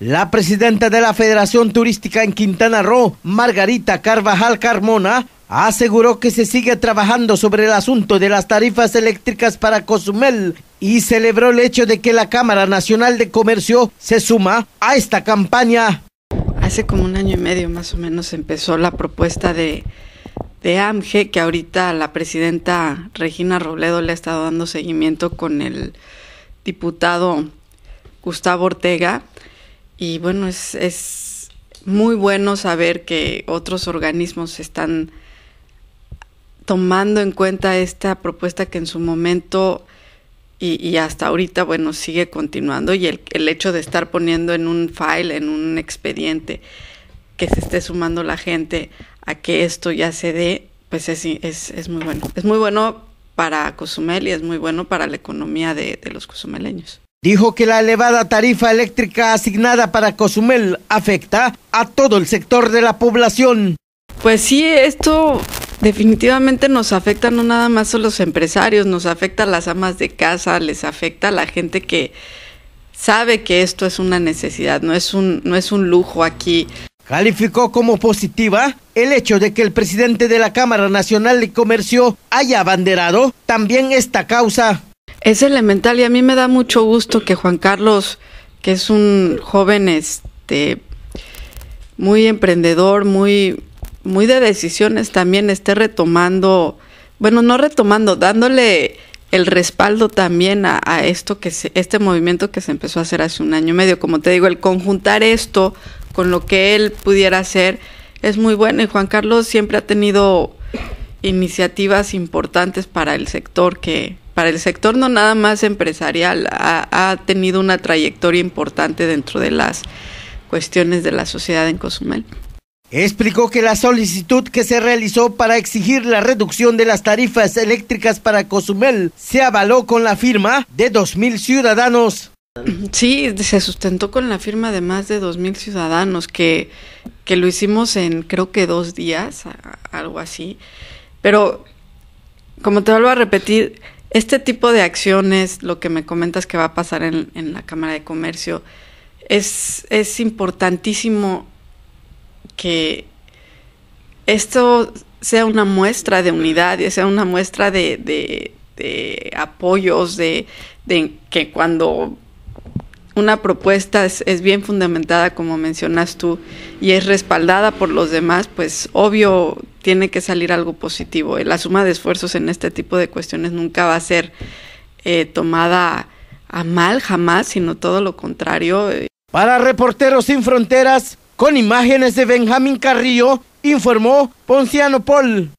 La presidenta de la Federación Turística en Quintana Roo, Margarita Carvajal Carmona, aseguró que se sigue trabajando sobre el asunto de las tarifas eléctricas para Cozumel y celebró el hecho de que la Cámara Nacional de Comercio se suma a esta campaña. Hace como un año y medio más o menos empezó la propuesta de, de AMGE, que ahorita la presidenta Regina Robledo le ha estado dando seguimiento con el diputado Gustavo Ortega y bueno, es, es muy bueno saber que otros organismos están tomando en cuenta esta propuesta que en su momento y, hasta ahorita, bueno, sigue continuando y el, hecho de estar poniendo en un file, en un expediente, que se esté sumando la gente a que esto ya se dé, pues es, es, muy bueno. Es muy bueno para Cozumel y es muy bueno para la economía de, de los cozumeleños dijo que la elevada tarifa eléctrica asignada para Cozumel afecta a todo el sector de la población. Pues sí, esto definitivamente nos afecta no nada más a los empresarios, nos afecta a las amas de casa, les afecta a la gente que sabe que esto es una necesidad, no es un, no es un lujo aquí. Calificó como positiva el hecho de que el presidente de la Cámara Nacional de Comercio haya abanderado también esta causa. Es elemental y a mí me da mucho gusto que Juan Carlos, que es un joven este muy emprendedor, muy muy de decisiones también esté retomando, bueno, no retomando, dándole el respaldo también a, esto que este movimiento que se empezó a hacer hace un año y medio, como te digo, el conjuntar esto con lo que él pudiera hacer es muy bueno y Juan Carlos siempre ha tenido iniciativas importantes para el sector que, para el sector no nada más empresarial, ha, ha, tenido una trayectoria importante dentro de las cuestiones de la sociedad en Cozumel. Explicó que la solicitud que se realizó para exigir la reducción de las tarifas eléctricas para Cozumel se avaló con la firma de 2.000 ciudadanos. Sí, se sustentó con la firma de más de 2.000 ciudadanos, que, que lo hicimos en creo que dos días, algo así. Pero, como te vuelvo a repetir, este tipo de acciones, lo que me comentas que va a pasar en, la Cámara de Comercio, es, importantísimo que esto sea una muestra de unidad, y sea una muestra de, apoyos, de, que cuando una propuesta es, es, bien fundamentada, como mencionas tú, y es respaldada por los demás, pues obvio tiene que salir algo positivo. Eh, la suma de esfuerzos en este tipo de cuestiones nunca va a ser eh, tomada a mal, jamás, sino todo lo contrario. Eh. Para Reporteros Sin Fronteras, con imágenes de Benjamín Carrillo, informó Ponciano Paul.